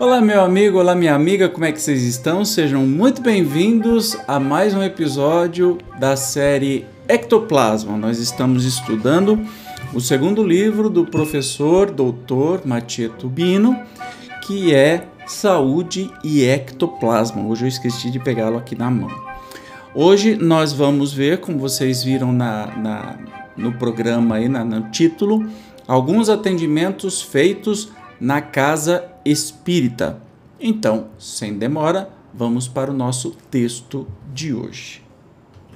Olá, meu amigo, olá, minha amiga, como é que vocês estão? Sejam muito bem-vindos a mais um episódio da série ectoplasma. Nós estamos estudando o segundo livro do professor Dr. Matieto Bino, que é Saúde e Ectoplasma. Hoje eu esqueci de pegá-lo aqui na mão. Hoje nós vamos ver, como vocês viram na, na no programa aí, na, no título, alguns atendimentos feitos na casa espírita. Então, sem demora, vamos para o nosso texto de hoje.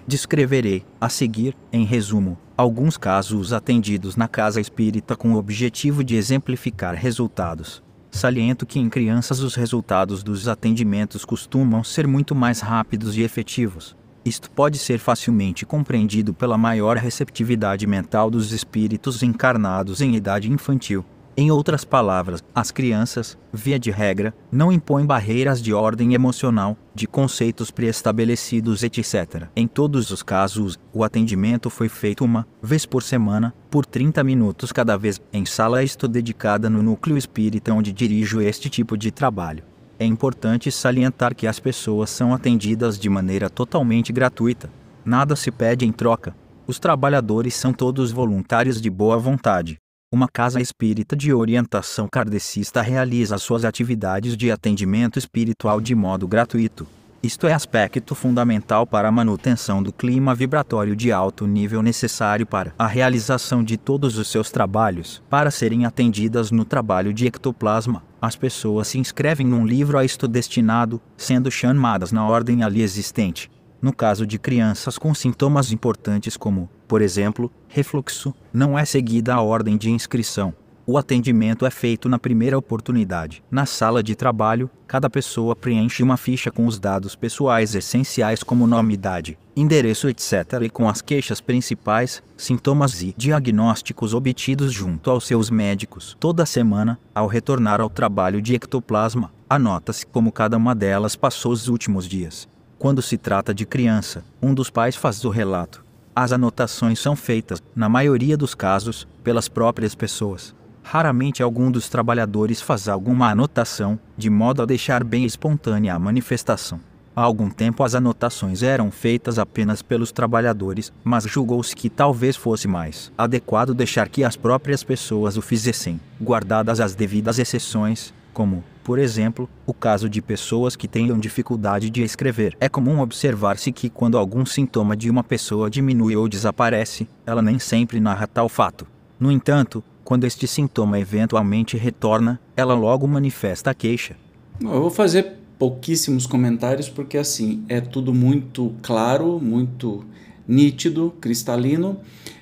Descreverei, a seguir, em resumo, alguns casos atendidos na casa espírita com o objetivo de exemplificar resultados. Saliento que em crianças os resultados dos atendimentos costumam ser muito mais rápidos e efetivos. Isto pode ser facilmente compreendido pela maior receptividade mental dos espíritos encarnados em idade infantil. Em outras palavras, as crianças, via de regra, não impõem barreiras de ordem emocional, de conceitos pré-estabelecidos, etc. Em todos os casos, o atendimento foi feito uma vez por semana, por 30 minutos cada vez, em sala estou dedicada no núcleo espírita onde dirijo este tipo de trabalho. É importante salientar que as pessoas são atendidas de maneira totalmente gratuita. Nada se pede em troca. Os trabalhadores são todos voluntários de boa vontade uma casa espírita de orientação kardecista realiza suas atividades de atendimento espiritual de modo gratuito. Isto é aspecto fundamental para a manutenção do clima vibratório de alto nível necessário para a realização de todos os seus trabalhos. Para serem atendidas no trabalho de ectoplasma, as pessoas se inscrevem num livro a isto destinado, sendo chamadas na ordem ali existente. No caso de crianças com sintomas importantes como por exemplo, refluxo não é seguida a ordem de inscrição. O atendimento é feito na primeira oportunidade. Na sala de trabalho, cada pessoa preenche uma ficha com os dados pessoais essenciais como nome, idade, endereço, etc., e com as queixas principais, sintomas e diagnósticos obtidos junto aos seus médicos. Toda semana, ao retornar ao trabalho de ectoplasma, anota-se como cada uma delas passou os últimos dias. Quando se trata de criança, um dos pais faz o relato as anotações são feitas, na maioria dos casos, pelas próprias pessoas. Raramente algum dos trabalhadores faz alguma anotação, de modo a deixar bem espontânea a manifestação. Há algum tempo as anotações eram feitas apenas pelos trabalhadores, mas julgou-se que talvez fosse mais adequado deixar que as próprias pessoas o fizessem, guardadas as devidas exceções, como por exemplo, o caso de pessoas que tenham dificuldade de escrever. É comum observar-se que quando algum sintoma de uma pessoa diminui ou desaparece, ela nem sempre narra tal fato. No entanto, quando este sintoma eventualmente retorna, ela logo manifesta a queixa. Eu vou fazer pouquíssimos comentários porque assim, é tudo muito claro, muito nítido, cristalino.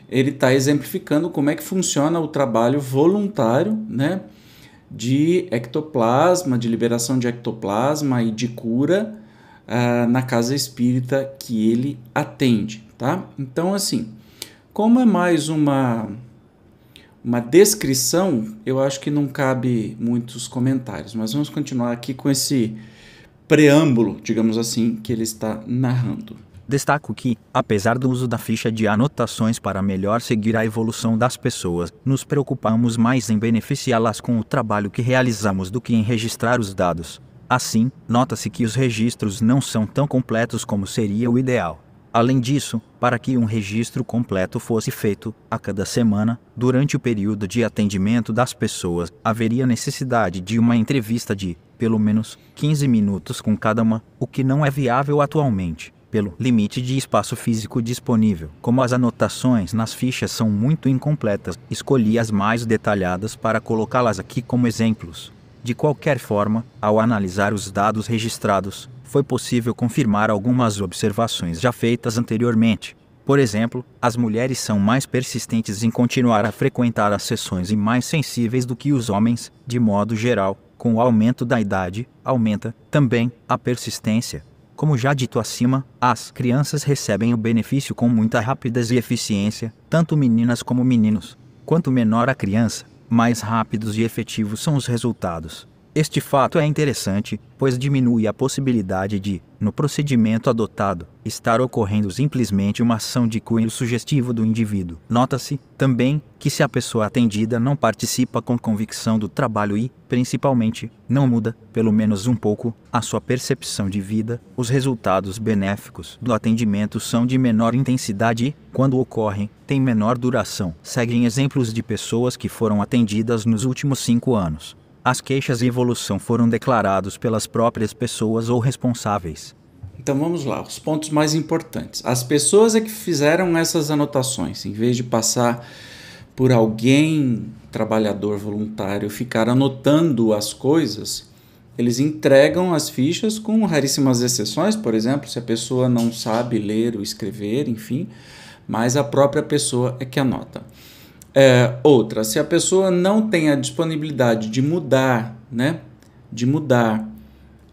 Ele está exemplificando como é que funciona o trabalho voluntário, né? de ectoplasma, de liberação de ectoplasma e de cura uh, na casa espírita que ele atende, tá? Então, assim, como é mais uma uma descrição, eu acho que não cabe muitos comentários, mas vamos continuar aqui com esse preâmbulo, digamos assim, que ele está narrando. Destaco que, apesar do uso da ficha de anotações para melhor seguir a evolução das pessoas, nos preocupamos mais em beneficiá-las com o trabalho que realizamos do que em registrar os dados. Assim, nota-se que os registros não são tão completos como seria o ideal. Além disso, para que um registro completo fosse feito, a cada semana, durante o período de atendimento das pessoas, haveria necessidade de uma entrevista de, pelo menos, 15 minutos com cada uma, o que não é viável atualmente pelo limite de espaço físico disponível. Como as anotações nas fichas são muito incompletas, escolhi as mais detalhadas para colocá-las aqui como exemplos. De qualquer forma, ao analisar os dados registrados, foi possível confirmar algumas observações já feitas anteriormente. Por exemplo, as mulheres são mais persistentes em continuar a frequentar as sessões e mais sensíveis do que os homens, de modo geral, com o aumento da idade, aumenta também a persistência. Como já dito acima, as crianças recebem o benefício com muita rapidez e eficiência, tanto meninas como meninos. Quanto menor a criança, mais rápidos e efetivos são os resultados. Este fato é interessante, pois diminui a possibilidade de, no procedimento adotado, estar ocorrendo simplesmente uma ação de cunho sugestivo do indivíduo. Nota-se, também, que se a pessoa atendida não participa com convicção do trabalho e, principalmente, não muda, pelo menos um pouco, a sua percepção de vida, os resultados benéficos do atendimento são de menor intensidade e, quando ocorrem, têm menor duração. Seguem exemplos de pessoas que foram atendidas nos últimos cinco anos as queixas e evolução foram declarados pelas próprias pessoas ou responsáveis. Então vamos lá, os pontos mais importantes. As pessoas é que fizeram essas anotações, em vez de passar por alguém, trabalhador voluntário, ficar anotando as coisas, eles entregam as fichas com raríssimas exceções, por exemplo, se a pessoa não sabe ler ou escrever, enfim, mas a própria pessoa é que anota. É, outra, se a pessoa não tem a disponibilidade de mudar, né? De mudar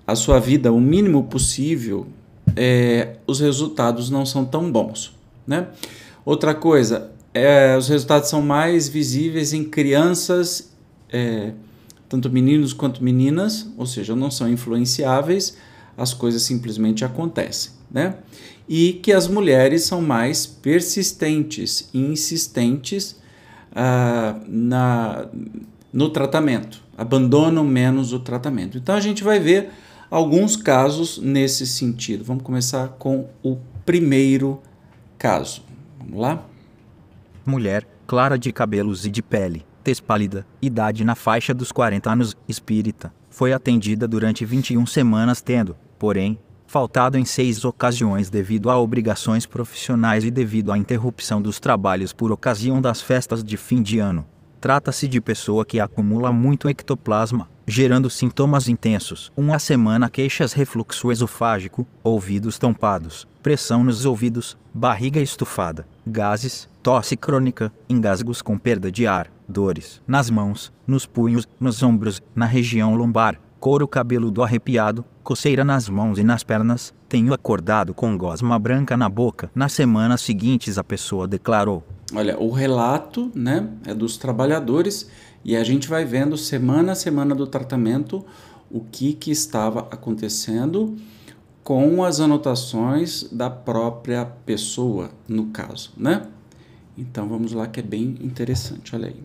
a sua vida o mínimo possível, é, os resultados não são tão bons, né? Outra coisa, é, os resultados são mais visíveis em crianças, é, tanto meninos quanto meninas, ou seja, não são influenciáveis, as coisas simplesmente acontecem, né? E que as mulheres são mais persistentes e insistentes na, no tratamento, abandonam menos o tratamento. Então a gente vai ver alguns casos nesse sentido. Vamos começar com o primeiro caso. Vamos lá? Mulher, clara de cabelos e de pele, tez pálida, idade na faixa dos 40 anos, espírita, foi atendida durante 21 semanas tendo, porém, faltado em seis ocasiões devido a obrigações profissionais e devido à interrupção dos trabalhos por ocasião das festas de fim de ano. Trata-se de pessoa que acumula muito ectoplasma, gerando sintomas intensos. Uma semana queixas refluxo esofágico, ouvidos tampados, pressão nos ouvidos, barriga estufada, gases, tosse crônica, engasgos com perda de ar, dores nas mãos, nos punhos, nos ombros, na região lombar, couro cabeludo arrepiado, coceira nas mãos e nas pernas, tenho acordado com gosma branca na boca. Nas semanas seguintes, a pessoa declarou. Olha, o relato né, é dos trabalhadores e a gente vai vendo semana a semana do tratamento o que, que estava acontecendo com as anotações da própria pessoa, no caso, né? Então vamos lá que é bem interessante, olha aí.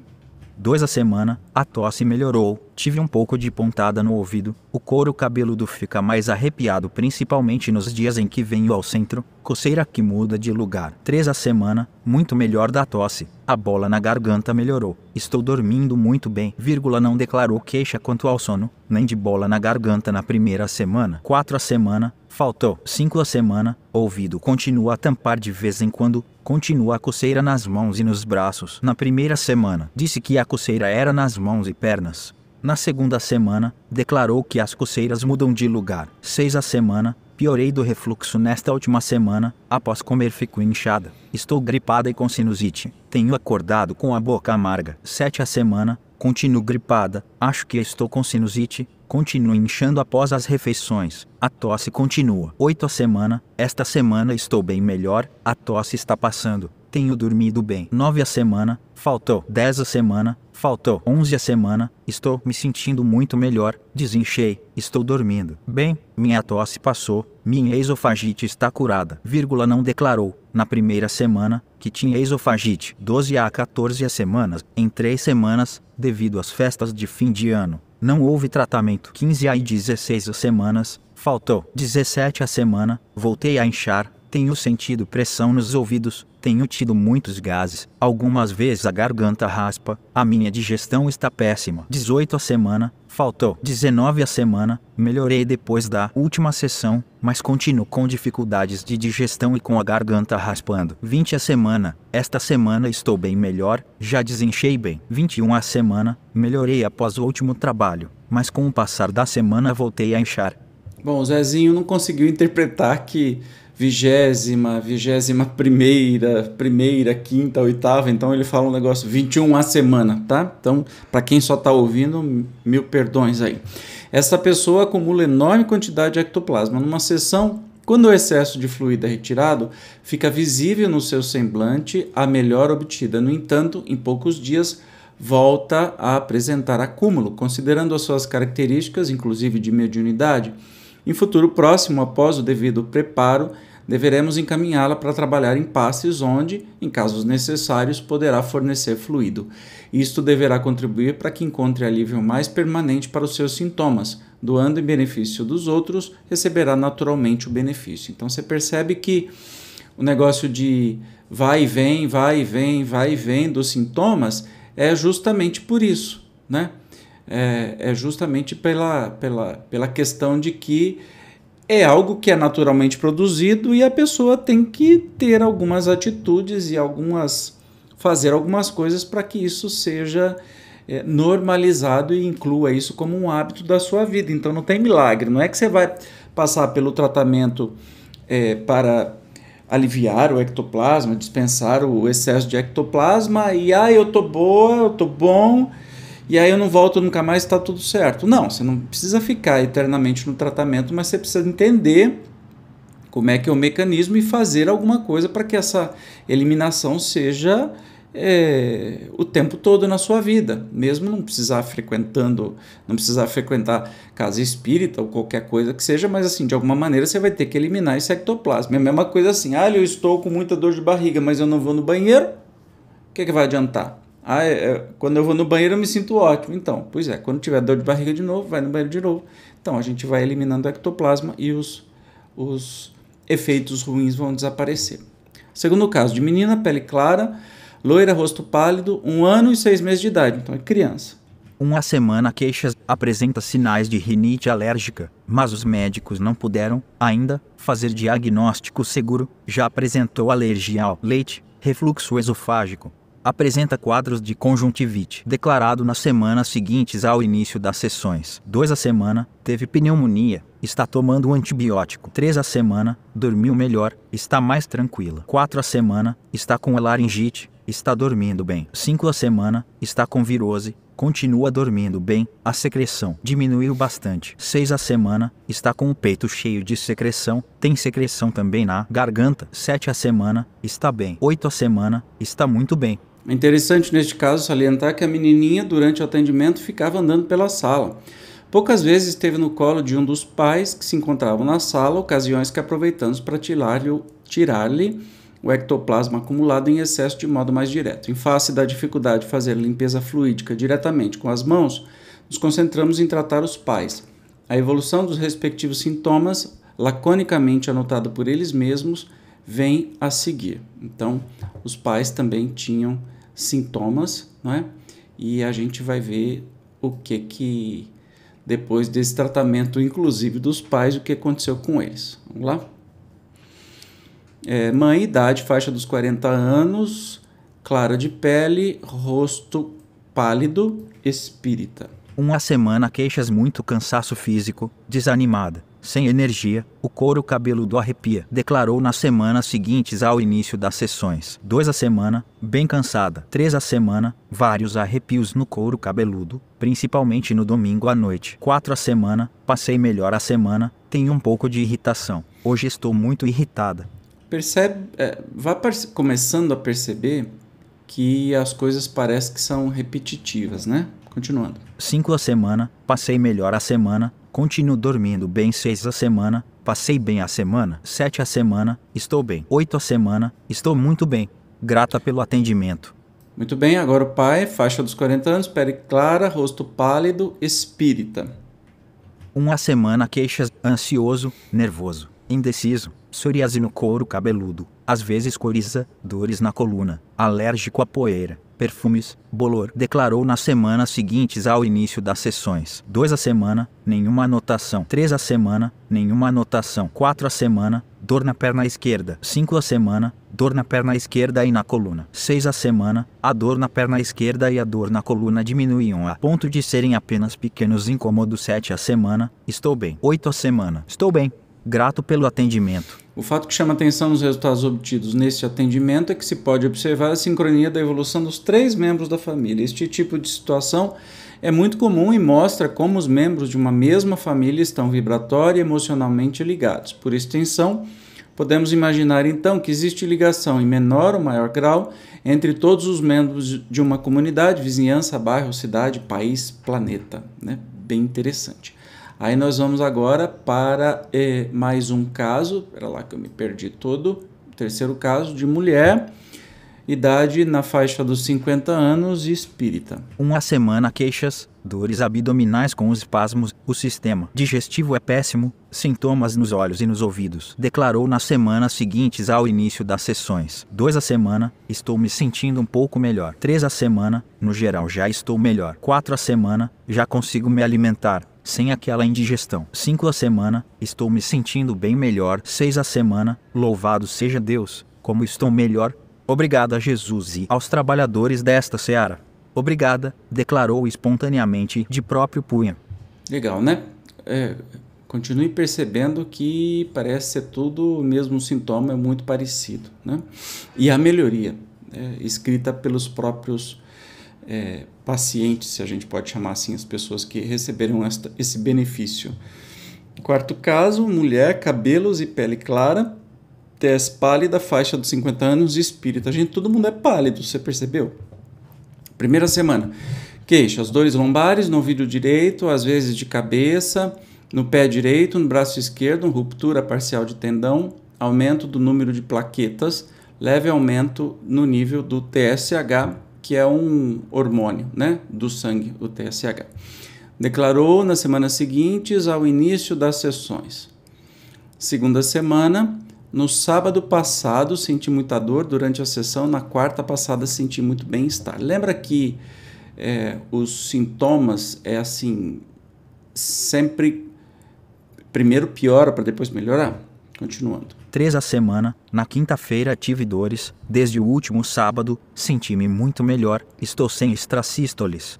Dois a semana, a tosse melhorou, tive um pouco de pontada no ouvido, o couro cabeludo fica mais arrepiado principalmente nos dias em que venho ao centro, coceira que muda de lugar. Três a semana, muito melhor da tosse, a bola na garganta melhorou, estou dormindo muito bem, vírgula não declarou queixa quanto ao sono, nem de bola na garganta na primeira semana. Quatro a semana, Faltou cinco a semana, ouvido continua a tampar de vez em quando, continua a coceira nas mãos e nos braços. Na primeira semana, disse que a coceira era nas mãos e pernas. Na segunda semana, declarou que as coceiras mudam de lugar. Seis a semana, piorei do refluxo nesta última semana, após comer fico inchada. Estou gripada e com sinusite. Tenho acordado com a boca amarga. Sete a semana, continuo gripada, acho que estou com sinusite, continua inchando após as refeições. A tosse continua. Oito a semana. Esta semana estou bem melhor. A tosse está passando. Tenho dormido bem. Nove a semana. Faltou. Dez a semana. Faltou. Onze a semana. Estou me sentindo muito melhor. Desinchei. Estou dormindo. Bem, minha tosse passou. Minha esofagite está curada. Vírgula não declarou. Na primeira semana, que tinha esofagite. 12 a 14 semanas. Em três semanas, devido às festas de fim de ano não houve tratamento. 15 a 16 semanas, faltou 17 a semana, voltei a inchar, tenho sentido pressão nos ouvidos, tenho tido muitos gases, algumas vezes a garganta raspa, a minha digestão está péssima. 18 a semana, Faltou 19 a semana, melhorei depois da última sessão, mas continuo com dificuldades de digestão e com a garganta raspando. 20 a semana, esta semana estou bem melhor, já desenchei bem. 21 a semana, melhorei após o último trabalho, mas com o passar da semana voltei a inchar. Bom, o Zezinho não conseguiu interpretar que vigésima, vigésima primeira, primeira, quinta, oitava. Então ele fala um negócio 21 a semana, tá? Então, para quem só está ouvindo, mil perdões aí. Essa pessoa acumula enorme quantidade de ectoplasma numa sessão. Quando o excesso de fluido é retirado, fica visível no seu semblante a melhora obtida. No entanto, em poucos dias, volta a apresentar acúmulo, considerando as suas características, inclusive de mediunidade. Em futuro próximo, após o devido preparo, deveremos encaminhá-la para trabalhar em passes onde, em casos necessários, poderá fornecer fluido. Isto deverá contribuir para que encontre alívio mais permanente para os seus sintomas. Doando em benefício dos outros, receberá naturalmente o benefício. Então você percebe que o negócio de vai e vem, vai e vem, vai e vem dos sintomas é justamente por isso, né? É, é justamente pela, pela, pela questão de que é algo que é naturalmente produzido e a pessoa tem que ter algumas atitudes e algumas fazer algumas coisas para que isso seja é, normalizado e inclua isso como um hábito da sua vida. Então não tem milagre, não é que você vai passar pelo tratamento é, para aliviar o ectoplasma, dispensar o excesso de ectoplasma e ah, eu tô boa, eu tô bom e aí eu não volto nunca mais, está tudo certo. Não, você não precisa ficar eternamente no tratamento, mas você precisa entender como é que é o mecanismo e fazer alguma coisa para que essa eliminação seja é, o tempo todo na sua vida, mesmo não precisar frequentando, não precisar frequentar casa espírita ou qualquer coisa que seja, mas assim, de alguma maneira você vai ter que eliminar esse ectoplasma. É a mesma coisa assim, ah, eu estou com muita dor de barriga, mas eu não vou no banheiro, o que, é que vai adiantar? Ah, é, é, quando eu vou no banheiro eu me sinto ótimo. Então, pois é, quando tiver dor de barriga de novo, vai no banheiro de novo. Então, a gente vai eliminando o ectoplasma e os, os efeitos ruins vão desaparecer. Segundo caso, de menina, pele clara, loira, rosto pálido, um ano e seis meses de idade. Então, é criança. Uma semana queixas queixa apresenta sinais de rinite alérgica, mas os médicos não puderam, ainda, fazer diagnóstico seguro. Já apresentou alergia ao leite, refluxo esofágico, apresenta quadros de conjuntivite, declarado nas semanas seguintes ao início das sessões. 2 a semana, teve pneumonia, está tomando um antibiótico. 3 a semana, dormiu melhor, está mais tranquila. 4 a semana, está com laringite, está dormindo bem. 5 a semana, está com virose, continua dormindo bem, a secreção diminuiu bastante. 6 a semana, está com o peito cheio de secreção, tem secreção também na garganta. 7 a semana, está bem. 8 a semana, está muito bem. É interessante neste caso salientar que a menininha, durante o atendimento, ficava andando pela sala. Poucas vezes esteve no colo de um dos pais que se encontravam na sala, ocasiões que aproveitamos para tirar-lhe tirar o ectoplasma acumulado em excesso de modo mais direto. Em face da dificuldade de fazer limpeza fluídica diretamente com as mãos, nos concentramos em tratar os pais. A evolução dos respectivos sintomas, laconicamente anotado por eles mesmos, vem a seguir. Então, os pais também tinham sintomas, não é? E a gente vai ver o que que depois desse tratamento, inclusive dos pais, o que aconteceu com eles. Vamos lá? É, mãe, idade, faixa dos 40 anos, clara de pele, rosto pálido, espírita. Uma semana queixas muito cansaço físico, desanimada sem energia, o couro cabeludo arrepia, declarou nas semanas seguintes ao início das sessões. Dois a semana, bem cansada. Três a semana, vários arrepios no couro cabeludo, principalmente no domingo à noite. Quatro a semana, passei melhor a semana, tenho um pouco de irritação. Hoje estou muito irritada. Percebe, é, vá começando a perceber que as coisas parecem que são repetitivas, né? Continuando. Cinco a semana, passei melhor a semana, Continuo dormindo bem 6 a semana, passei bem a semana, 7 a semana, estou bem. 8 a semana, estou muito bem. Grata pelo atendimento. Muito bem, agora o pai, faixa dos 40 anos, pele clara, rosto pálido, espírita. Uma semana queixas, ansioso, nervoso, indeciso, psoríase no couro cabeludo, às vezes coriza, dores na coluna, alérgico à poeira, Perfumes, Bolor declarou nas semanas seguintes ao início das sessões. 2 a semana, nenhuma anotação. 3 a semana, nenhuma anotação. 4 a semana, dor na perna esquerda. 5 a semana, dor na perna esquerda e na coluna. 6 a semana, a dor na perna esquerda e a dor na coluna diminuíam a ponto de serem apenas pequenos incômodos. 7 a semana, estou bem. 8 a semana, estou bem. Grato pelo atendimento. O fato que chama atenção nos resultados obtidos neste atendimento é que se pode observar a sincronia da evolução dos três membros da família. Este tipo de situação é muito comum e mostra como os membros de uma mesma família estão vibratória e emocionalmente ligados. Por extensão, podemos imaginar então que existe ligação em menor ou maior grau entre todos os membros de uma comunidade, vizinhança, bairro, cidade, país, planeta. Né? Bem interessante. Aí nós vamos agora para eh, mais um caso, Pera lá que eu me perdi todo, terceiro caso de mulher, idade na faixa dos 50 anos e espírita. Uma semana queixas, dores abdominais com os espasmos, o sistema digestivo é péssimo, sintomas nos olhos e nos ouvidos. Declarou nas semanas seguintes ao início das sessões. Dois a semana, estou me sentindo um pouco melhor. Três a semana, no geral já estou melhor. Quatro a semana, já consigo me alimentar sem aquela indigestão. Cinco a semana, estou me sentindo bem melhor. Seis a semana, louvado seja Deus, como estou melhor. Obrigado a Jesus e aos trabalhadores desta seara. Obrigada, declarou espontaneamente de próprio punho. Legal, né? É, continue percebendo que parece ser tudo o mesmo sintoma, é muito parecido, né? E a melhoria, é, escrita pelos próprios é, pacientes, se a gente pode chamar assim, as pessoas que receberam esta, esse benefício. Quarto caso, mulher, cabelos e pele clara, tez pálida, faixa dos 50 anos, espírito. A Gente, todo mundo é pálido, você percebeu? Primeira semana, queixas, dores lombares no ouvido direito, às vezes de cabeça, no pé direito, no braço esquerdo, ruptura parcial de tendão, aumento do número de plaquetas, leve aumento no nível do TSH que é um hormônio né, do sangue, o TSH. Declarou nas semanas seguintes ao início das sessões. Segunda semana, no sábado passado senti muita dor durante a sessão, na quarta passada senti muito bem-estar. Lembra que é, os sintomas é assim, sempre primeiro piora para depois melhorar? Continuando. Três a semana, na quinta-feira tive dores, desde o último sábado, senti-me muito melhor, estou sem estracístoles.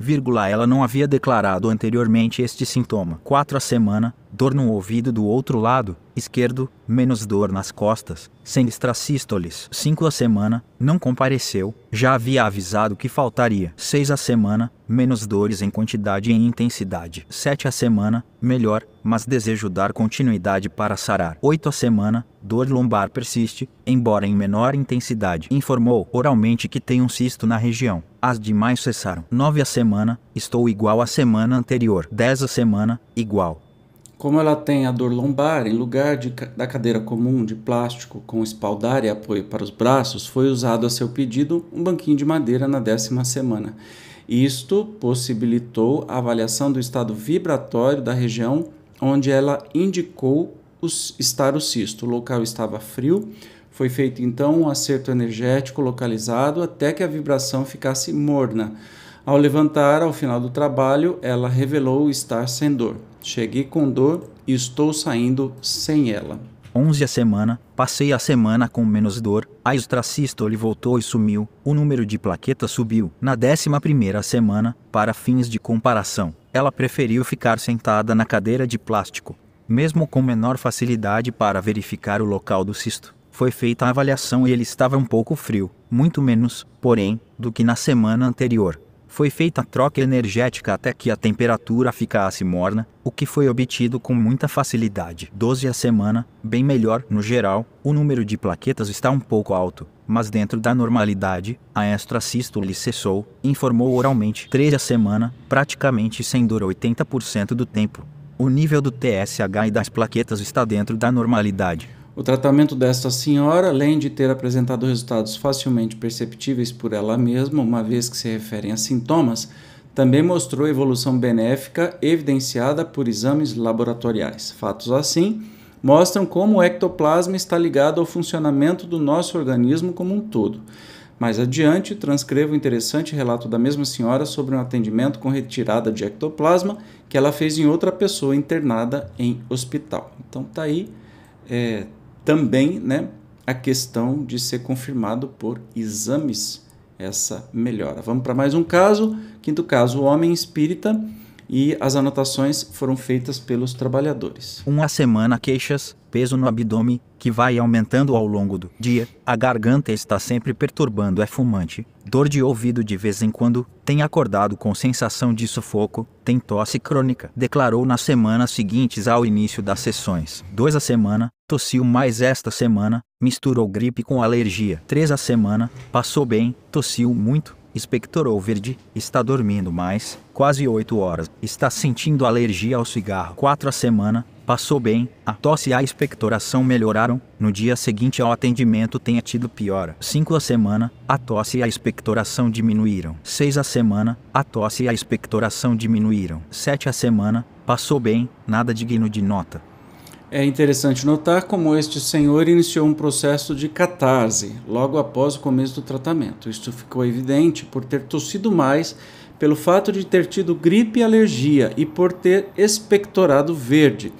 ela não havia declarado anteriormente este sintoma. 4 a semana, dor no ouvido do outro lado, esquerdo, menos dor nas costas, sem estracístoles. 5 a semana, não compareceu, já havia avisado que faltaria. 6 a semana, menos dores em quantidade e em intensidade. 7 a semana, melhor, mas desejo dar continuidade para sarar. 8 a semana, dor lombar persiste embora em menor intensidade, informou oralmente que tem um cisto na região. As demais cessaram. 9 a semana, estou igual à semana anterior. 10 a semana, igual. Como ela tem a dor lombar, em lugar de, da cadeira comum de plástico com espaldar e apoio para os braços, foi usado a seu pedido um banquinho de madeira na décima semana. Isto possibilitou a avaliação do estado vibratório da região, onde ela indicou estar o cisto. O local estava frio, foi feito então um acerto energético localizado até que a vibração ficasse morna. Ao levantar, ao final do trabalho, ela revelou estar sem dor. Cheguei com dor e estou saindo sem ela. 11 a semana, passei a semana com menos dor, a extracístole voltou e sumiu, o número de plaquetas subiu. Na 11ª semana, para fins de comparação, ela preferiu ficar sentada na cadeira de plástico, mesmo com menor facilidade para verificar o local do cisto. Foi feita a avaliação e ele estava um pouco frio, muito menos, porém, do que na semana anterior. Foi feita a troca energética até que a temperatura ficasse morna, o que foi obtido com muita facilidade. 12 a semana, bem melhor no geral, o número de plaquetas está um pouco alto, mas dentro da normalidade, a extracístole cessou, informou oralmente. 3 a semana, praticamente sem dor 80% do tempo. O nível do TSH e das plaquetas está dentro da normalidade. O tratamento desta senhora, além de ter apresentado resultados facilmente perceptíveis por ela mesma, uma vez que se referem a sintomas, também mostrou evolução benéfica evidenciada por exames laboratoriais. Fatos assim mostram como o ectoplasma está ligado ao funcionamento do nosso organismo como um todo. Mais adiante, transcrevo o interessante relato da mesma senhora sobre um atendimento com retirada de ectoplasma que ela fez em outra pessoa internada em hospital. Então tá aí é, também né, a questão de ser confirmado por exames essa melhora. Vamos para mais um caso. Quinto caso, homem espírita e as anotações foram feitas pelos trabalhadores. Uma semana queixas, peso no abdômen, que vai aumentando ao longo do dia, a garganta está sempre perturbando, é fumante, dor de ouvido de vez em quando, tem acordado com sensação de sufoco, tem tosse crônica. Declarou nas semanas seguintes ao início das sessões. Dois a semana, tossiu mais esta semana, misturou gripe com alergia. Três a semana, passou bem, tossiu muito, Inspector Overd está dormindo mais, quase 8 horas. Está sentindo alergia ao cigarro 4 a semana. Passou bem, a tosse e a expectoração melhoraram. No dia seguinte ao atendimento tenha tido piora. 5 a semana, a tosse e a expectoração diminuíram. 6 a semana, a tosse e a expectoração diminuíram. 7 a semana, passou bem, nada digno de nota. É interessante notar como este senhor iniciou um processo de catarse logo após o começo do tratamento. Isto ficou evidente por ter tossido mais, pelo fato de ter tido gripe e alergia e por ter expectorado verde.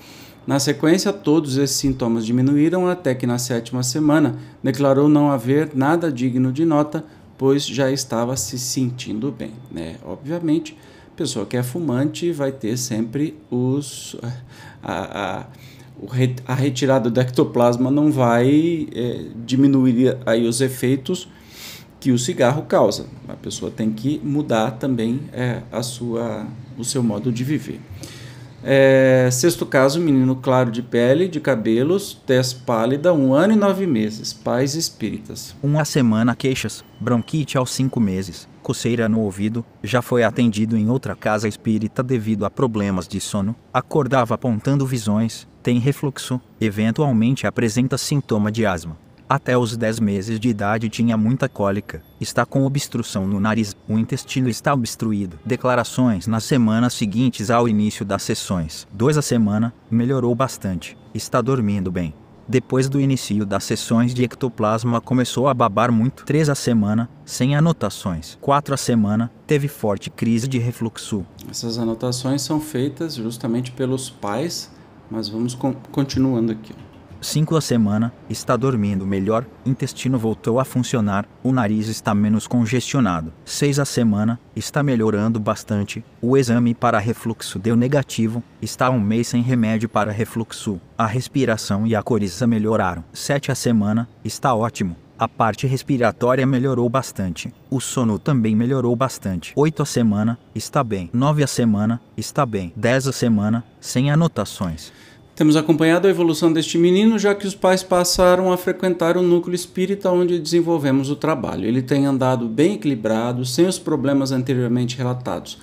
Na sequência, todos esses sintomas diminuíram até que na sétima semana declarou não haver nada digno de nota, pois já estava se sentindo bem. Né? Obviamente, pessoa que é fumante vai ter sempre os. A, a, a retirada do ectoplasma não vai é, diminuir aí os efeitos que o cigarro causa. A pessoa tem que mudar também é, a sua, o seu modo de viver. É, sexto caso, menino claro de pele, de cabelos, tez pálida, um ano e nove meses, pais espíritas. Uma semana, queixas, bronquite aos cinco meses coceira no ouvido, já foi atendido em outra casa espírita devido a problemas de sono, acordava apontando visões, tem refluxo, eventualmente apresenta sintoma de asma. Até os 10 meses de idade tinha muita cólica, está com obstrução no nariz, o intestino está obstruído. Declarações nas semanas seguintes ao início das sessões. Dois a semana, melhorou bastante, está dormindo bem. Depois do início das sessões de ectoplasma começou a babar muito. 3 a semana, sem anotações. 4 a semana, teve forte crise de refluxo. Essas anotações são feitas justamente pelos pais, mas vamos continuando aqui cinco a semana, está dormindo melhor, intestino voltou a funcionar, o nariz está menos congestionado. Seis a semana, está melhorando bastante, o exame para refluxo deu negativo, está um mês sem remédio para refluxo, a respiração e a coriza melhoraram. Sete a semana, está ótimo. A parte respiratória melhorou bastante. O sono também melhorou bastante. 8 a semana, está bem. 9 a semana, está bem. 10 a semana, sem anotações. Temos acompanhado a evolução deste menino, já que os pais passaram a frequentar o núcleo espírita onde desenvolvemos o trabalho. Ele tem andado bem equilibrado, sem os problemas anteriormente relatados.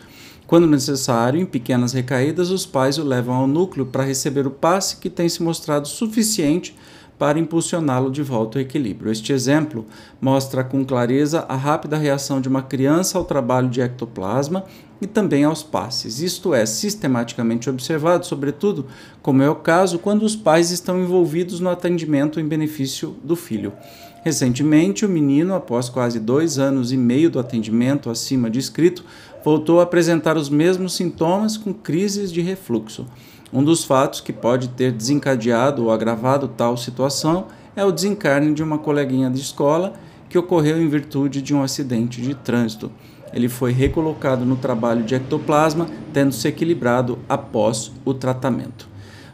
Quando necessário, em pequenas recaídas, os pais o levam ao núcleo para receber o passe que tem se mostrado suficiente para impulsioná-lo de volta ao equilíbrio. Este exemplo mostra com clareza a rápida reação de uma criança ao trabalho de ectoplasma e também aos passes. Isto é sistematicamente observado, sobretudo, como é o caso, quando os pais estão envolvidos no atendimento em benefício do filho. Recentemente, o menino, após quase dois anos e meio do atendimento acima descrito, voltou a apresentar os mesmos sintomas com crises de refluxo. Um dos fatos que pode ter desencadeado ou agravado tal situação é o desencarne de uma coleguinha de escola que ocorreu em virtude de um acidente de trânsito ele foi recolocado no trabalho de ectoplasma, tendo se equilibrado após o tratamento.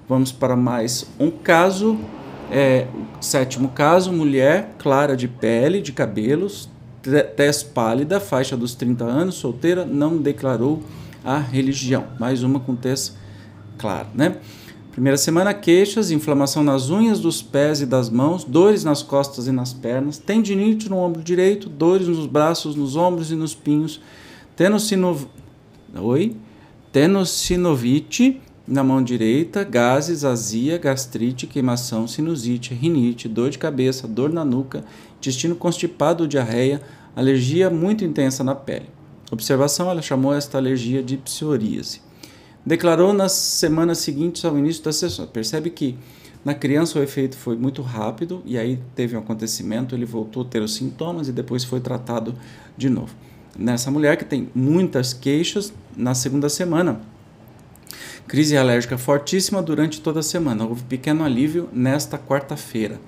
Vamos para mais um caso. É, sétimo caso, mulher clara de pele, de cabelos, tez pálida, faixa dos 30 anos, solteira, não declarou a religião. Mais uma com tez clara, né? Primeira semana, queixas, inflamação nas unhas dos pés e das mãos, dores nas costas e nas pernas, tendinite no ombro direito, dores nos braços, nos ombros e nos pinhos, tenocinov... Oi? na mão direita, gases, azia, gastrite, queimação, sinusite, rinite, dor de cabeça, dor na nuca, intestino constipado, diarreia, alergia muito intensa na pele. Observação, ela chamou esta alergia de psoríase declarou nas semanas seguintes ao início da sessão. Percebe que na criança o efeito foi muito rápido e aí teve um acontecimento, ele voltou a ter os sintomas e depois foi tratado de novo. Nessa mulher que tem muitas queixas na segunda semana, crise alérgica fortíssima durante toda a semana. Houve pequeno alívio nesta quarta-feira.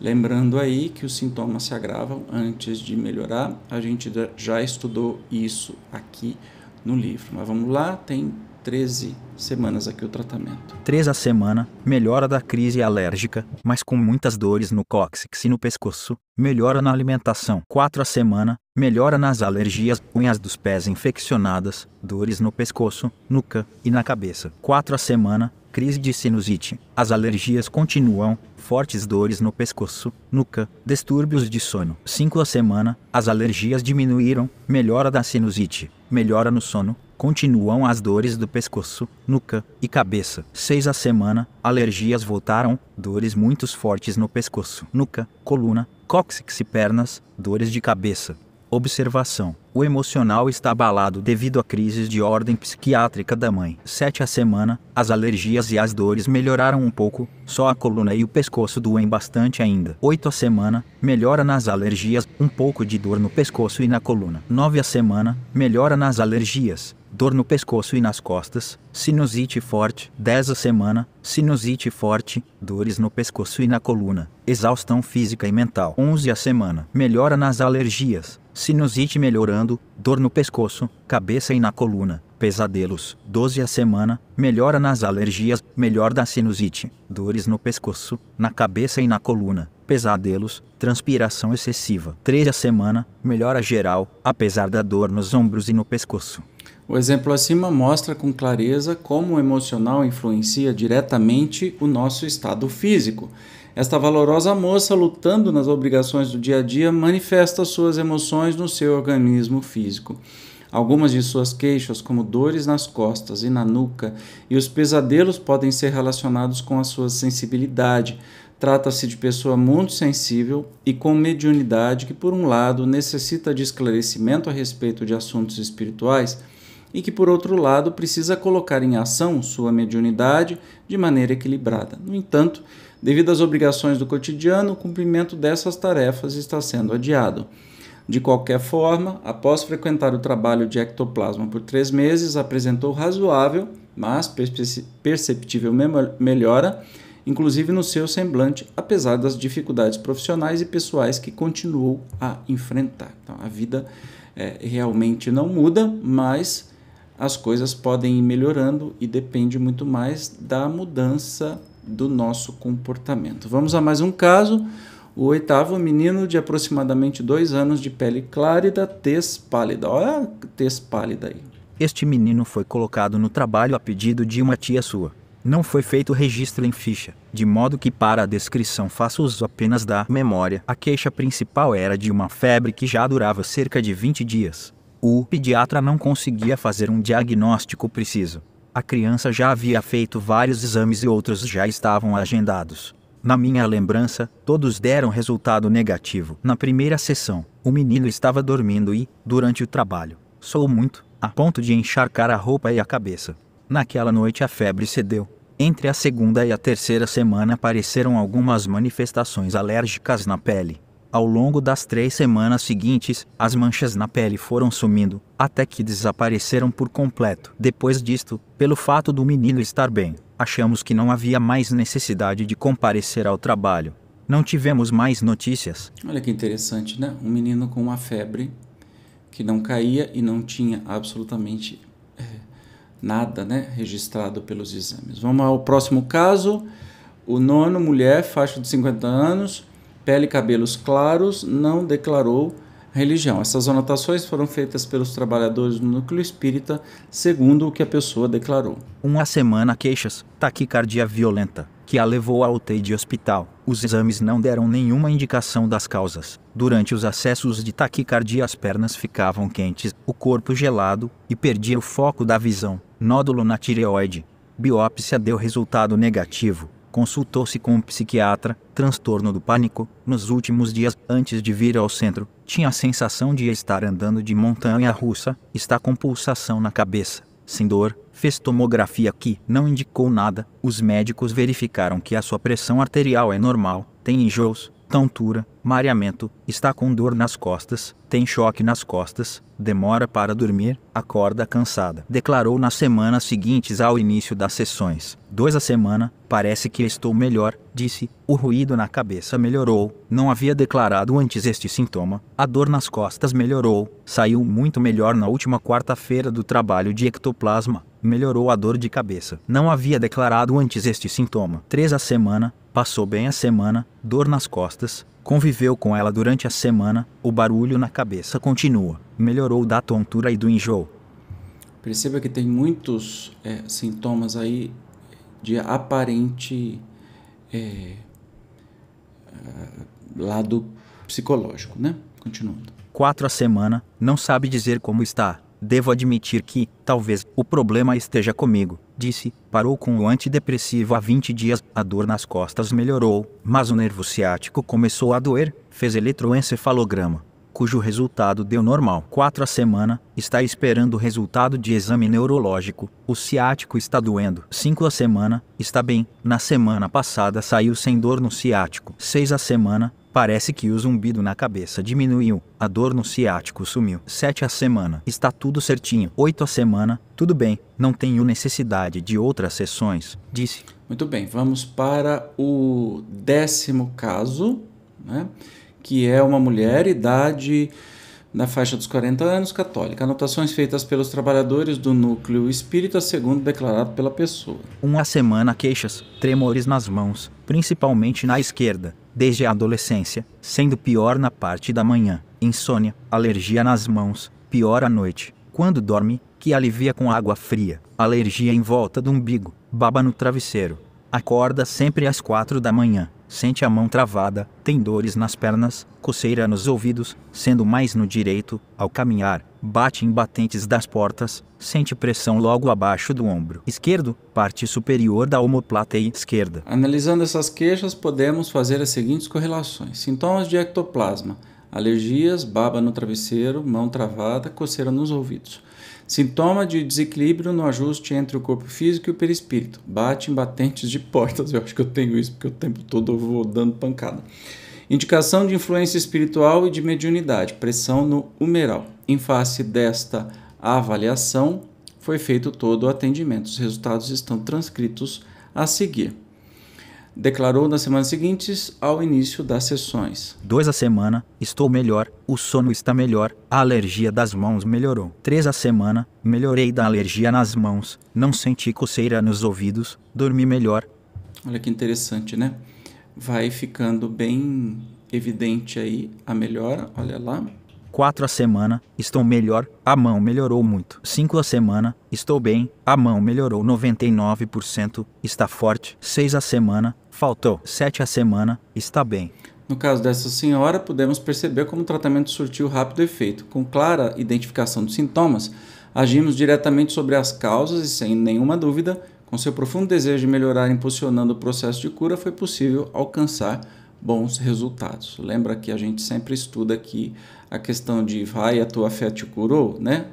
Lembrando aí que os sintomas se agravam antes de melhorar, a gente já estudou isso aqui no livro. Mas vamos lá, tem 13 semanas aqui o tratamento. 3 a semana, melhora da crise alérgica, mas com muitas dores no cóccix e no pescoço, melhora na alimentação. 4 a semana, melhora nas alergias, unhas dos pés infeccionadas, dores no pescoço, nuca e na cabeça. 4 a semana, crise de sinusite. As alergias continuam, fortes dores no pescoço, nuca, distúrbios de sono. 5 a semana, as alergias diminuíram, melhora da sinusite, melhora no sono, Continuam as dores do pescoço, nuca e cabeça. Seis a semana, alergias voltaram, dores muito fortes no pescoço, nuca, coluna, cóccix e pernas, dores de cabeça. Observação: O emocional está abalado devido a crises de ordem psiquiátrica da mãe. 7 a semana, as alergias e as dores melhoraram um pouco, só a coluna e o pescoço doem bastante ainda. 8 a semana, melhora nas alergias, um pouco de dor no pescoço e na coluna. 9 a semana, melhora nas alergias, dor no pescoço e nas costas, sinusite forte, 10 a semana, sinusite forte, dores no pescoço e na coluna, exaustão física e mental, 11 a semana, melhora nas alergias, sinusite melhorando, dor no pescoço, cabeça e na coluna, pesadelos, 12 a semana, melhora nas alergias, melhor da sinusite, dores no pescoço, na cabeça e na coluna, pesadelos, transpiração excessiva, 3 a semana, melhora geral, apesar da dor nos ombros e no pescoço. O exemplo acima mostra com clareza como o emocional influencia diretamente o nosso estado físico. Esta valorosa moça, lutando nas obrigações do dia a dia, manifesta suas emoções no seu organismo físico. Algumas de suas queixas, como dores nas costas e na nuca, e os pesadelos podem ser relacionados com a sua sensibilidade. Trata-se de pessoa muito sensível e com mediunidade que, por um lado, necessita de esclarecimento a respeito de assuntos espirituais e que, por outro lado, precisa colocar em ação sua mediunidade de maneira equilibrada. No entanto, devido às obrigações do cotidiano, o cumprimento dessas tarefas está sendo adiado. De qualquer forma, após frequentar o trabalho de ectoplasma por três meses, apresentou razoável, mas perceptível melhora, inclusive no seu semblante, apesar das dificuldades profissionais e pessoais que continuou a enfrentar. Então, a vida é, realmente não muda, mas as coisas podem ir melhorando e depende muito mais da mudança do nosso comportamento. Vamos a mais um caso. O oitavo, menino de aproximadamente dois anos de pele clara, tez pálida. Olha a tez pálida aí. Este menino foi colocado no trabalho a pedido de uma tia sua. Não foi feito registro em ficha, de modo que para a descrição faço uso apenas da memória. A queixa principal era de uma febre que já durava cerca de 20 dias. O pediatra não conseguia fazer um diagnóstico preciso. A criança já havia feito vários exames e outros já estavam agendados. Na minha lembrança, todos deram resultado negativo. Na primeira sessão, o menino estava dormindo e, durante o trabalho, sou muito, a ponto de encharcar a roupa e a cabeça. Naquela noite a febre cedeu. Entre a segunda e a terceira semana apareceram algumas manifestações alérgicas na pele. Ao longo das três semanas seguintes, as manchas na pele foram sumindo, até que desapareceram por completo. Depois disto, pelo fato do menino estar bem, achamos que não havia mais necessidade de comparecer ao trabalho. Não tivemos mais notícias. Olha que interessante, né? Um menino com uma febre que não caía e não tinha absolutamente é, nada né, registrado pelos exames. Vamos ao próximo caso. O nono, mulher, faixa de 50 anos pele e cabelos claros, não declarou religião. Essas anotações foram feitas pelos trabalhadores do núcleo espírita, segundo o que a pessoa declarou. Uma semana queixas, taquicardia violenta, que a levou ao UTI de hospital. Os exames não deram nenhuma indicação das causas. Durante os acessos de taquicardia, as pernas ficavam quentes, o corpo gelado, e perdia o foco da visão. Nódulo na tireoide. Biópsia deu resultado negativo consultou-se com um psiquiatra, transtorno do pânico, nos últimos dias antes de vir ao centro, tinha a sensação de estar andando de montanha russa, está com pulsação na cabeça, sem dor, fez tomografia que não indicou nada, os médicos verificaram que a sua pressão arterial é normal, tem enjoos, tontura, mareamento, está com dor nas costas, tem choque nas costas, demora para dormir, acorda cansada. Declarou nas semanas seguintes ao início das sessões. Dois a semana, parece que estou melhor, disse. O ruído na cabeça melhorou, não havia declarado antes este sintoma. A dor nas costas melhorou, saiu muito melhor na última quarta-feira do trabalho de ectoplasma. Melhorou a dor de cabeça. Não havia declarado antes este sintoma. Três a semana, Passou bem a semana, dor nas costas, conviveu com ela durante a semana, o barulho na cabeça continua, melhorou da tontura e do enjoo. Perceba que tem muitos é, sintomas aí de aparente é, lado psicológico, né? Continuando. Quatro a semana, não sabe dizer como está. Devo admitir que, talvez, o problema esteja comigo disse, parou com o antidepressivo há 20 dias, a dor nas costas melhorou, mas o nervo ciático começou a doer, fez eletroencefalograma, cujo resultado deu normal. 4 a semana, está esperando o resultado de exame neurológico, o ciático está doendo. 5 a semana, está bem, na semana passada saiu sem dor no ciático. 6 a semana, Parece que o zumbido na cabeça diminuiu, a dor no ciático sumiu. Sete a semana, está tudo certinho. Oito a semana, tudo bem, não tenho necessidade de outras sessões, disse. Muito bem, vamos para o décimo caso, né? Que é uma mulher, idade na faixa dos 40 anos, católica. Anotações feitas pelos trabalhadores do núcleo espírita, segundo declarado pela pessoa. Uma semana queixas, tremores nas mãos, principalmente na esquerda, desde a adolescência, sendo pior na parte da manhã, insônia, alergia nas mãos, pior à noite, quando dorme, que alivia com água fria, alergia em volta do umbigo, baba no travesseiro. Acorda sempre às quatro da manhã, sente a mão travada, tem dores nas pernas, coceira nos ouvidos, sendo mais no direito, ao caminhar, bate em batentes das portas, sente pressão logo abaixo do ombro esquerdo, parte superior da omoplata esquerda. Analisando essas queixas, podemos fazer as seguintes correlações: sintomas de ectoplasma, alergias, baba no travesseiro, mão travada, coceira nos ouvidos. Sintoma de desequilíbrio no ajuste entre o corpo físico e o perispírito. Bate em batentes de portas. Eu acho que eu tenho isso porque o tempo todo eu vou dando pancada. Indicação de influência espiritual e de mediunidade. Pressão no humeral. Em face desta avaliação, foi feito todo o atendimento. Os resultados estão transcritos a seguir declarou nas semanas seguintes ao início das sessões. Dois a semana, estou melhor, o sono está melhor, a alergia das mãos melhorou. Três a semana, melhorei da alergia nas mãos, não senti coceira nos ouvidos, dormi melhor. Olha que interessante, né? Vai ficando bem evidente aí a melhora, olha lá. 4 a semana, estou melhor, a mão melhorou muito. 5 a semana, estou bem, a mão melhorou 99%, está forte. 6 a semana, faltou sete a semana, está bem. No caso dessa senhora, pudemos perceber como o tratamento surtiu rápido efeito. Com clara identificação dos sintomas, agimos diretamente sobre as causas e, sem nenhuma dúvida, com seu profundo desejo de melhorar impulsionando o processo de cura, foi possível alcançar bons resultados. Lembra que a gente sempre estuda aqui a questão de vai, a tua fé te curou, né?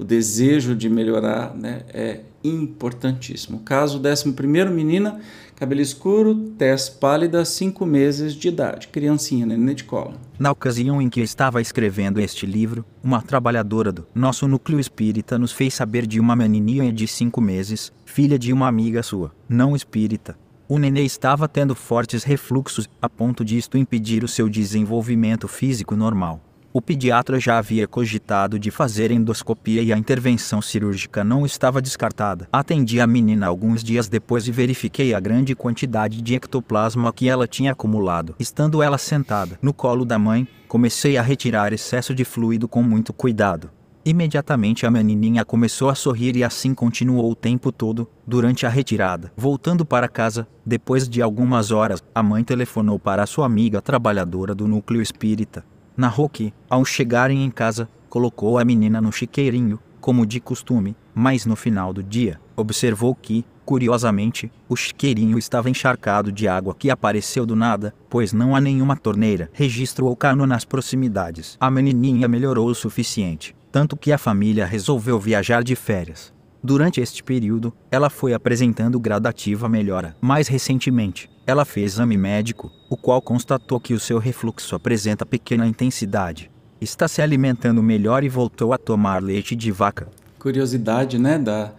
o desejo de melhorar né, é importantíssimo. Caso 11 menina, cabelo escuro, tez pálida, 5 meses de idade, criancinha, neném de cola. Na ocasião em que eu estava escrevendo este livro, uma trabalhadora do nosso núcleo espírita nos fez saber de uma menininha de 5 meses, filha de uma amiga sua, não espírita. O nenê estava tendo fortes refluxos, a ponto de isto impedir o seu desenvolvimento físico normal. O pediatra já havia cogitado de fazer endoscopia e a intervenção cirúrgica não estava descartada. Atendi a menina alguns dias depois e verifiquei a grande quantidade de ectoplasma que ela tinha acumulado. Estando ela sentada no colo da mãe, comecei a retirar excesso de fluido com muito cuidado. Imediatamente a menininha começou a sorrir e assim continuou o tempo todo, durante a retirada. Voltando para casa, depois de algumas horas, a mãe telefonou para sua amiga trabalhadora do núcleo espírita. Na Roque, ao chegarem em casa, colocou a menina no chiqueirinho, como de costume, mas no final do dia, observou que, curiosamente, o chiqueirinho estava encharcado de água que apareceu do nada, pois não há nenhuma torneira, registro ou cano nas proximidades. A menininha melhorou o suficiente, tanto que a família resolveu viajar de férias. Durante este período, ela foi apresentando gradativa melhora. Mais recentemente, ela fez exame médico, o qual constatou que o seu refluxo apresenta pequena intensidade. Está se alimentando melhor e voltou a tomar leite de vaca. Curiosidade, né, da,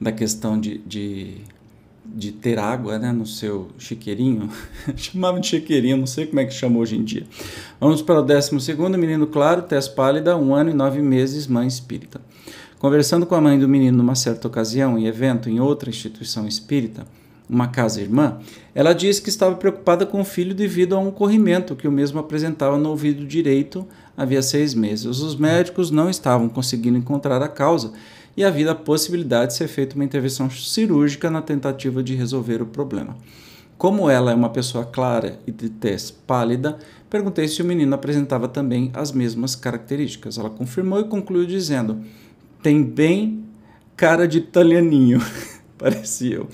da questão de, de, de ter água né, no seu chiqueirinho. Chamava de chiqueirinho, não sei como é que chama hoje em dia. Vamos para o décimo segundo, menino claro, teste pálida, um ano e nove meses, mãe espírita. Conversando com a mãe do menino numa certa ocasião, e evento em outra instituição espírita, uma casa irmã, ela disse que estava preocupada com o filho devido a um corrimento que o mesmo apresentava no ouvido direito havia seis meses. Os médicos não estavam conseguindo encontrar a causa e havia a possibilidade de ser feita uma intervenção cirúrgica na tentativa de resolver o problema. Como ela é uma pessoa clara e de tez pálida, perguntei se o menino apresentava também as mesmas características. Ela confirmou e concluiu dizendo: tem bem cara de italianinho, parecia eu.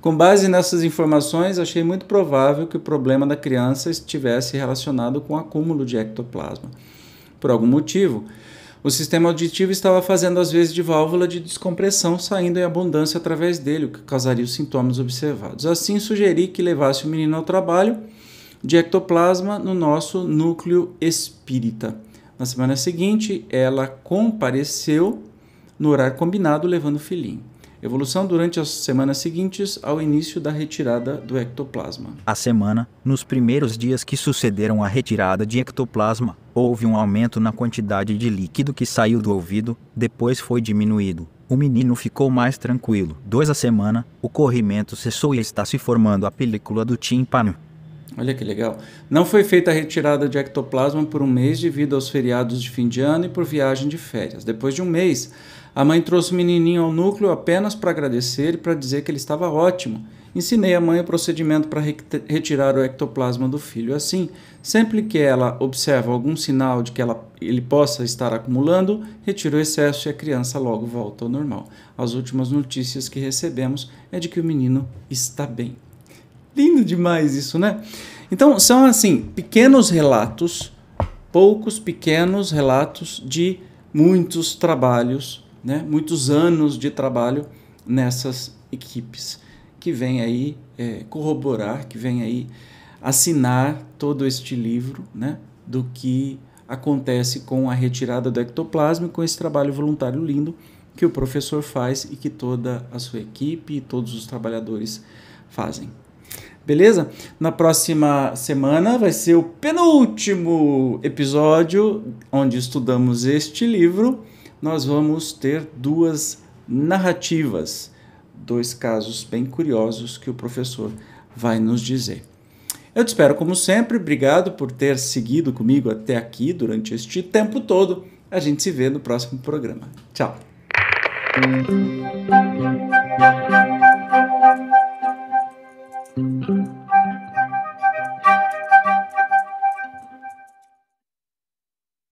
Com base nessas informações, achei muito provável que o problema da criança estivesse relacionado com o acúmulo de ectoplasma. Por algum motivo, o sistema auditivo estava fazendo às vezes de válvula de descompressão saindo em abundância através dele, o que causaria os sintomas observados. Assim, sugeri que levasse o menino ao trabalho de ectoplasma no nosso núcleo espírita. Na semana seguinte, ela compareceu no horário combinado levando o filhinho. Evolução durante as semanas seguintes ao início da retirada do ectoplasma. A semana, nos primeiros dias que sucederam a retirada de ectoplasma, houve um aumento na quantidade de líquido que saiu do ouvido, depois foi diminuído. O menino ficou mais tranquilo. Dois a semana, o corrimento cessou e está se formando a película do tímpano. Olha que legal. Não foi feita a retirada de ectoplasma por um mês devido aos feriados de fim de ano e por viagem de férias. Depois de um mês, a mãe trouxe o menininho ao núcleo apenas para agradecer e para dizer que ele estava ótimo. Ensinei à mãe o procedimento para retirar o ectoplasma do filho. Assim, sempre que ela observa algum sinal de que ela, ele possa estar acumulando, retira o excesso e a criança logo volta ao normal. As últimas notícias que recebemos é de que o menino está bem. Lindo demais isso, né? Então, são assim, pequenos relatos, poucos pequenos relatos de muitos trabalhos né, muitos anos de trabalho nessas equipes, que vem aí é, corroborar, que vem aí assinar todo este livro né, do que acontece com a retirada do ectoplasma e com esse trabalho voluntário lindo que o professor faz e que toda a sua equipe e todos os trabalhadores fazem. Beleza? Na próxima semana vai ser o penúltimo episódio onde estudamos este livro nós vamos ter duas narrativas, dois casos bem curiosos que o professor vai nos dizer. Eu te espero como sempre, obrigado por ter seguido comigo até aqui durante este tempo todo. A gente se vê no próximo programa. Tchau!